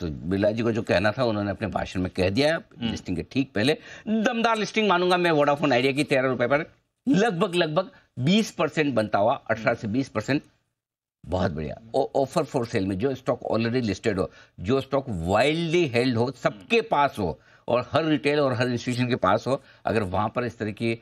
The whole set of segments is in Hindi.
तो बिरला जी को जो कहना था उन्होंने अपने भाषण में कह दिया हम्म। लिस्टिंग के ठीक पहले दमदार लिस्टिंग मानूंगा मैं वोडाफोन आइडिया की तेरह रुपए पर लगभग लगभग बीस परसेंट बनता हुआ अठारह से बीस परसेंट बहुत बढ़िया ऑफर फॉर सेल में जो स्टॉक ऑलरेडी लिस्टेड हो जो स्टॉक वाइल्डली हेल्ड हो सबके पास हो और हर रिटेल और हर इंस्टीट्यूशन के पास हो अगर वहाँ पर इस तरह की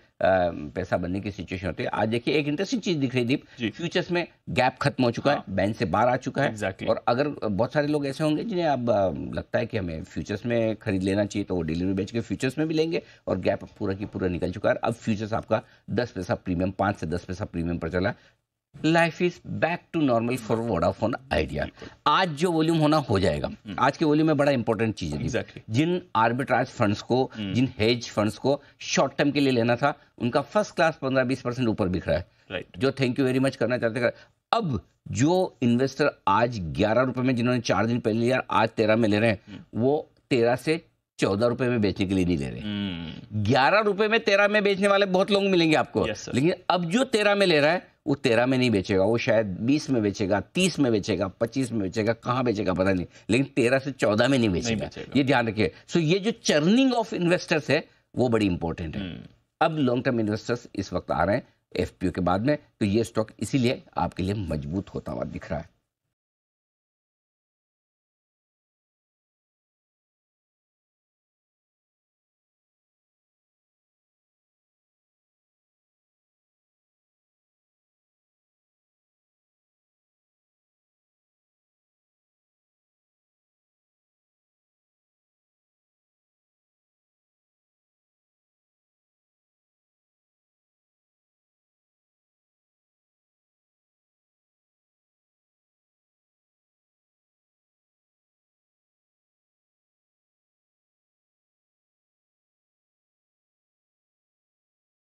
पैसा बनने की सिचुएशन होती है आज देखिए एक इंटरेस्टिंग चीज दिख रही दीप फ्यूचर्स में गैप खत्म हो चुका हाँ। है बैंक से बाहर आ चुका है exactly. और अगर बहुत सारे लोग ऐसे होंगे जिन्हें अब लगता है कि हमें फ्यूचर्स में खरीद लेना चाहिए तो वो डिलीवरी बेच के फ्यूचर्स में भी लेंगे और गैप पूरा की पूरा निकल चुका है अब फ्यूचर्स आपका दस पैसा प्रीमियम पाँच से दस पैसा प्रीमियम पर चला life is back to normal for Vodafone Idea आज जो वॉल्यूम होना हो जाएगा हम्म। आज के वॉल्यूम में बड़ा इंपॉर्टेंट चीज है जिन आर्बिट्राज फंड्स को हम्म। जिन हेज फंड्स को शॉर्ट टर्म के लिए लेना था उनका फर्स्ट क्लास पंद्रह बीस परसेंट ऊपर बिक रहा है right. जो थैंक यू वेरी मच करना चाहते कर अब जो इन्वेस्टर आज ग्यारह रुपए में जिन्होंने चार दिन पहले लिया आज तेरह में ले रहे हैं हम्म। वो तेरह से चौदह रुपए में बेचने के लिए नहीं ले रहे ग्यारह रुपए में तेरह में बेचने वाले बहुत लोग मिलेंगे आपको yes, लेकिन अब जो तेरह में ले रहा है वो तेरह में नहीं बेचेगा वो शायद बीस में बेचेगा तीस में बेचेगा पच्चीस में बेचेगा कहाँ बेचेगा पता नहीं लेकिन तेरह से चौदह में नहीं बेचेगा, ये ध्यान रखिए सो ये जो चर्निंग ऑफ इन्वेस्टर्स है वो बड़ी इंपॉर्टेंट है hmm. अब लॉन्ग टर्म इन्वेस्टर्स इस वक्त आ रहे हैं एफपीओ के बाद में तो ये स्टॉक इसीलिए आपके लिए मजबूत होता हुआ दिख रहा है